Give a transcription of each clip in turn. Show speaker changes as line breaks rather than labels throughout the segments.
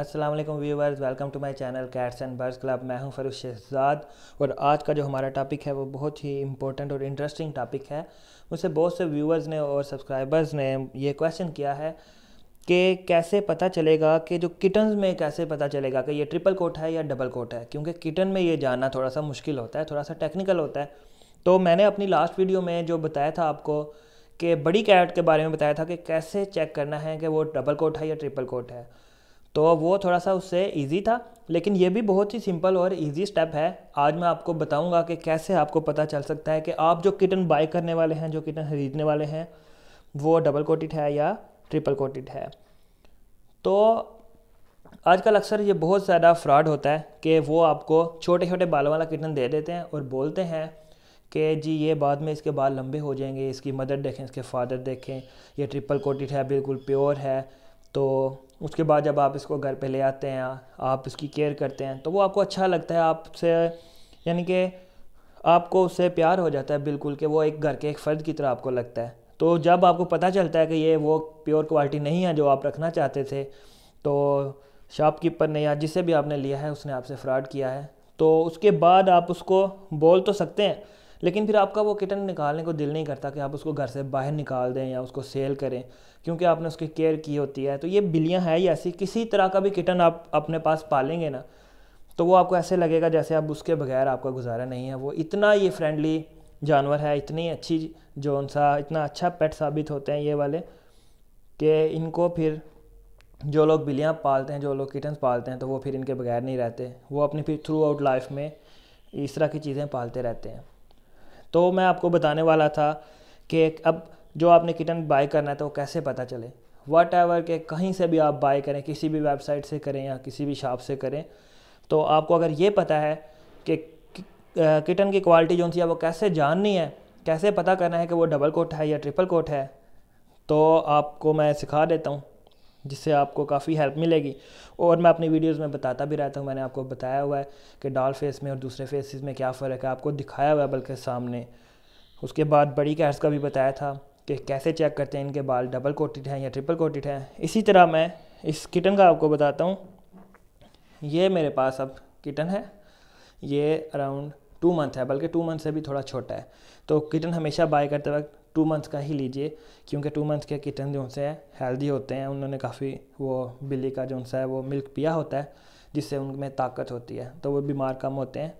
अस्सलाम वालेकुम viewers welcome to my channel cats and birds club मैं हूं फरूश शहजाद और आज का जो हमारा टॉपिक है वो बहुत ही इंपॉर्टेंट और इंटरेस्टिंग टॉपिक है मुझसे बहुत से व्यूवर्स ने और सब्सक्राइबर्स ने ये क्वेश्चन किया है कि कैसे पता चलेगा कि जो किटन्स में कैसे पता चलेगा कि ये ट्रिपल कोट है या डबल कोट है क्योंकि किटन में ये जानना थोड़ा सा मुश्किल होता है थोड़ा सा टेक्निकल होता है तो मैंने अपनी लास्ट वीडियो में जो बताया था आपको कि बड़ी कैट के बारे में बताया था कि कैसे चेक करना है कि वो डबल कोट है या ट्रिपल कोट है तो वो थोड़ा सा उससे ईजी था लेकिन ये भी बहुत ही सिंपल और ईजी स्टेप है आज मैं आपको बताऊंगा कि कैसे आपको पता चल सकता है कि आप जो किटन बाय करने वाले हैं जो किटन खरीदने वाले हैं वो डबल कोटिड है या ट्रिपल कोटिड है तो आजकल अक्सर ये बहुत ज़्यादा फ्रॉड होता है कि वो आपको छोटे छोटे बालों वाला किटन दे देते हैं और बोलते हैं कि जी ये बाद में इसके बाल लंबे हो जाएंगे इसकी मदर देखें इसके फादर देखें ये ट्रिपल कोटिड है बिल्कुल प्योर है तो उसके बाद जब आप इसको घर पे ले आते हैं आप इसकी केयर करते हैं तो वो आपको अच्छा लगता है आपसे यानी कि आपको उससे प्यार हो जाता है बिल्कुल कि वो एक घर के एक फ़र्द की तरह आपको लगता है तो जब आपको पता चलता है कि ये वो प्योर क्वालिटी नहीं है जो आप रखना चाहते थे तो शॉपकीपर ने या जिसे भी आपने लिया है उसने आपसे फ्रॉड किया है तो उसके बाद आप उसको बोल तो सकते हैं लेकिन फिर आपका वो किटन निकालने को दिल नहीं करता कि आप उसको घर से बाहर निकाल दें या उसको सेल करें क्योंकि आपने उसकी केयर की होती है तो ये बिल्लियाँ हैं ही ऐसी किसी तरह का भी किटन आप अपने पास पालेंगे ना तो वो आपको ऐसे लगेगा जैसे आप उसके बगैर आपका गुजारा नहीं है वो इतना ये फ्रेंडली जानवर है इतनी अच्छी जो सा इतना अच्छा पेट साबित होते हैं ये वाले कि इनको फिर जो लोग बिल्लियाँ पालते हैं जो लोग किटन्स पालते हैं तो वो फिर इनके बगैर नहीं रहते वो अपनी फिर थ्रू आउट लाइफ में इस तरह की चीज़ें पालते रहते हैं तो मैं आपको बताने वाला था कि अब जो आपने किटन बाय करना है तो कैसे पता चले वट एवर के कहीं से भी आप बाय करें किसी भी वेबसाइट से करें या किसी भी शॉप से करें तो आपको अगर ये पता है कि किटन की क्वालिटी जो सी है वो कैसे जाननी है कैसे पता करना है कि वो डबल कोट है या ट्रिपल कोट है तो आपको मैं सिखा देता हूँ जिससे आपको काफ़ी हेल्प मिलेगी और मैं अपनी वीडियोस में बताता भी रहता हूँ मैंने आपको बताया हुआ है कि डॉल फेस में और दूसरे फेसेस में क्या फ़र्क है आपको दिखाया हुआ है बल्कि सामने उसके बाद बड़ी कैर्स का भी बताया था कि कैसे चेक करते हैं इनके बाल डबल कोटेड हैं या ट्रिपल कोटेड हैं इसी तरह मैं इस किटन का आपको बताता हूँ ये मेरे पास अब किटन है ये अराउंड टू मंथ है बल्कि टू मंथ से भी थोड़ा छोटा है तो किटन हमेशा बाय करते वक्त टू मंथ का ही लीजिए क्योंकि टू मंथ के किटन जो से हेल्दी होते हैं उन्होंने काफ़ी वो बिल्ली का जो सा है वो मिल्क पिया होता है जिससे उनमें ताकत होती है तो वो बीमार कम होते हैं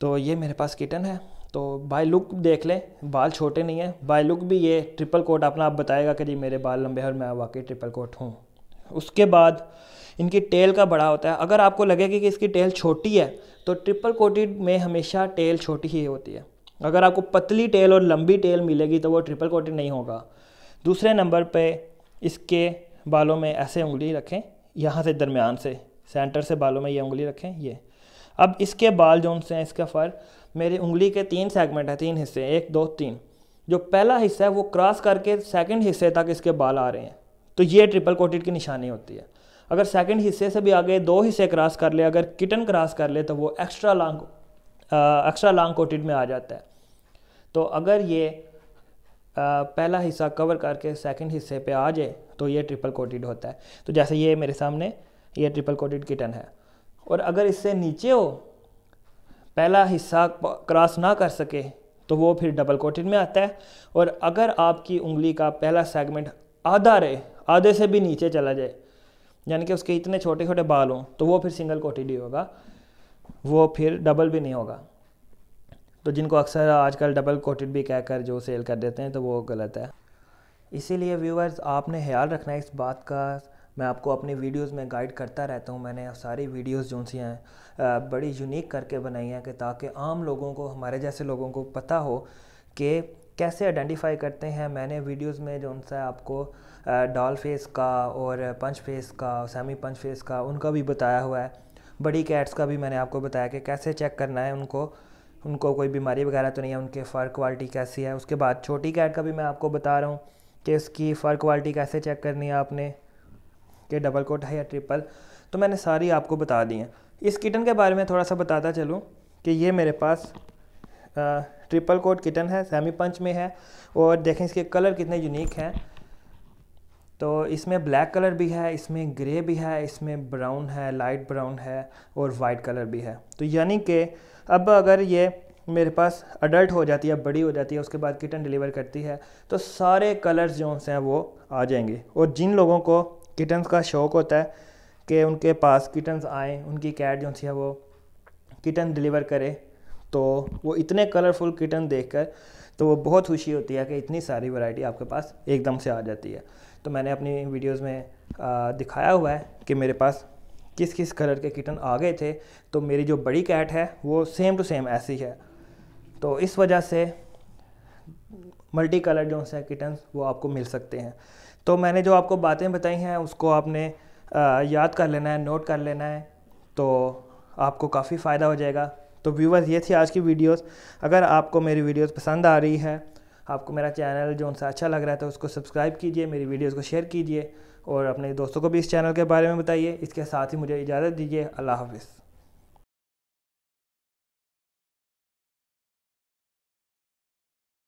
तो ये मेरे पास किटन है तो बाय लुक देख लें बाल छोटे नहीं हैं बाय लुक भी ये ट्रिपल कोट अपना आप बताएगा कि जी मेरे बाल लंबे हैं और मैं वाकई ट्रिपल कोट हूँ उसके बाद इनकी टेल का बड़ा होता है अगर आपको लगेगा कि इसकी टेल छोटी है तो ट्रिपल कोटेड में हमेशा टेल छोटी ही होती है अगर आपको पतली टेल और लंबी टेल मिलेगी तो वो ट्रिपल कोटेड नहीं होगा दूसरे नंबर पे इसके बालों में ऐसे उंगली रखें यहाँ से दरमियान से सेंटर से बालों में ये उंगली रखें ये अब इसके बाल जो उनसे हैं इसका फर मेरी उंगली के तीन सेगमेंट हैं तीन हिस्से एक दो तीन जो पहला हिस्सा है वो क्रॉस करके सेकेंड हिस्से तक इसके बाल आ रहे हैं तो ये ट्रिपल कोटेड की निशानी होती है अगर सेकंड हिस्से से भी आगे दो हिस्से क्रॉस कर ले अगर किटन क्रॉस कर ले तो वो extra long extra long coated में आ जाता है तो अगर ये आ, पहला हिस्सा कवर करके सेकंड हिस्से पे आ जाए तो ये ट्रिपल कोटेड होता है तो जैसे ये मेरे सामने ये ट्रिपल कोटेड किटन है और अगर इससे नीचे हो पहला हिस्सा क्रॉस ना कर सके तो वो फिर डबल कोटेड में आता है और अगर आपकी उंगली का पहला सेगमेंट आधा रहे आधे से भी नीचे चला जाए यानी कि उसके इतने छोटे छोटे बाल हों तो वो फिर सिंगल कोटेड ही होगा वो फिर डबल भी नहीं होगा तो जिनको अक्सर आजकल डबल कोटेड भी कहकर जो सेल कर देते हैं तो वो गलत है इसीलिए व्यूवर्स आपने ख्याल रखना है इस बात का मैं आपको अपनी वीडियोस में गाइड करता रहता हूँ मैंने सारी वीडियोस जो सी हैं बड़ी यूनिक करके बनाई हैं कि ताकि आम लोगों को हमारे जैसे लोगों को पता हो कि कैसे आइडेंटिफाई करते हैं मैंने वीडियोस में जो सा आपको डॉल फेस का और पंच फेस का सेमी पंच फेस का उनका भी बताया हुआ है बड़ी कैट्स का भी मैंने आपको बताया कि कैसे चेक करना है उनको उनको कोई बीमारी वगैरह तो नहीं है उनके फ़र क्वालिटी कैसी है उसके बाद छोटी कैट का भी मैं आपको बता रहा हूँ कि उसकी फ़र क्वालिटी कैसे चेक करनी है आपने कि डबल कोट है या ट्रिपल तो मैंने सारी आपको बता दी हैं इस किटन के बारे में थोड़ा सा बताता चलूँ कि ये मेरे पास आ, ट्रिपल कोट किटन है सेमी पंच में है और देखें इसके कलर कितने यूनिक हैं तो इसमें ब्लैक कलर भी है इसमें ग्रे भी है इसमें ब्राउन है लाइट ब्राउन है और वाइट कलर भी है तो यानी कि अब अगर ये मेरे पास अडल्ट हो जाती है बड़ी हो जाती है उसके बाद किटन डिलीवर करती है तो सारे कलर्स जो हैं वो आ जाएंगे और जिन लोगों को किटन्स का शौक़ होता है कि उनके पास किटन्स आए उनकी कैट जो है वो किटन डिलीवर करे तो वो इतने कलरफुल किटन देखकर तो वो बहुत खुशी होती है कि इतनी सारी वैरायटी आपके पास एकदम से आ जाती है तो मैंने अपनी वीडियोस में आ, दिखाया हुआ है कि मेरे पास किस किस कलर के किटन आ गए थे तो मेरी जो बड़ी कैट है वो सेम टू सेम ऐसी है तो इस वजह से मल्टी कलर जो है किटन्स वो आपको मिल सकते हैं तो मैंने जो आपको बातें बताई हैं उसको आपने आ, याद कर लेना है नोट कर लेना है तो आपको काफ़ी फ़ायदा हो जाएगा तो व्यूवर्स ये थी आज की वीडियोस अगर आपको मेरी वीडियोस पसंद आ रही है आपको मेरा चैनल जो उनसे अच्छा लग रहा है तो उसको सब्सक्राइब कीजिए मेरी वीडियोज़ को शेयर कीजिए और अपने दोस्तों को भी इस चैनल के बारे में बताइए इसके साथ ही मुझे इजाज़त दीजिए अल्लाह हाफिज़